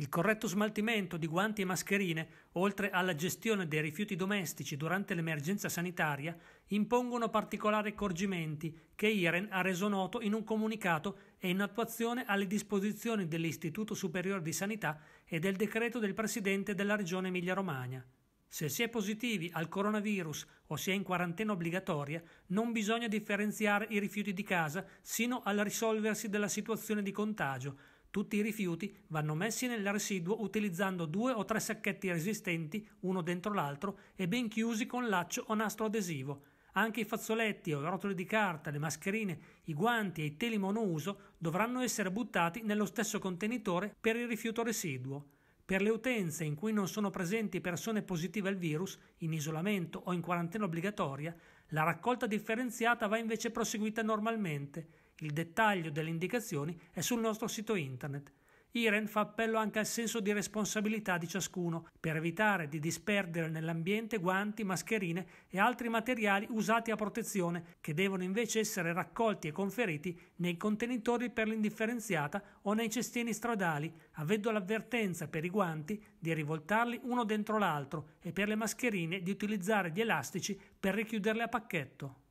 Il corretto smaltimento di guanti e mascherine, oltre alla gestione dei rifiuti domestici durante l'emergenza sanitaria, impongono particolari accorgimenti che IREN ha reso noto in un comunicato e in attuazione alle disposizioni dell'Istituto Superiore di Sanità e del decreto del Presidente della Regione Emilia-Romagna. Se si è positivi al coronavirus o si è in quarantena obbligatoria, non bisogna differenziare i rifiuti di casa sino al risolversi della situazione di contagio, tutti i rifiuti vanno messi nel residuo utilizzando due o tre sacchetti resistenti, uno dentro l'altro, e ben chiusi con laccio o nastro adesivo. Anche i fazzoletti o i rotoli di carta, le mascherine, i guanti e i teli monouso dovranno essere buttati nello stesso contenitore per il rifiuto residuo. Per le utenze in cui non sono presenti persone positive al virus, in isolamento o in quarantena obbligatoria, la raccolta differenziata va invece proseguita normalmente. Il dettaglio delle indicazioni è sul nostro sito internet. Iren fa appello anche al senso di responsabilità di ciascuno, per evitare di disperdere nell'ambiente guanti, mascherine e altri materiali usati a protezione, che devono invece essere raccolti e conferiti nei contenitori per l'indifferenziata o nei cestini stradali, avendo l'avvertenza per i guanti di rivoltarli uno dentro l'altro e per le mascherine di utilizzare gli elastici per richiuderle a pacchetto.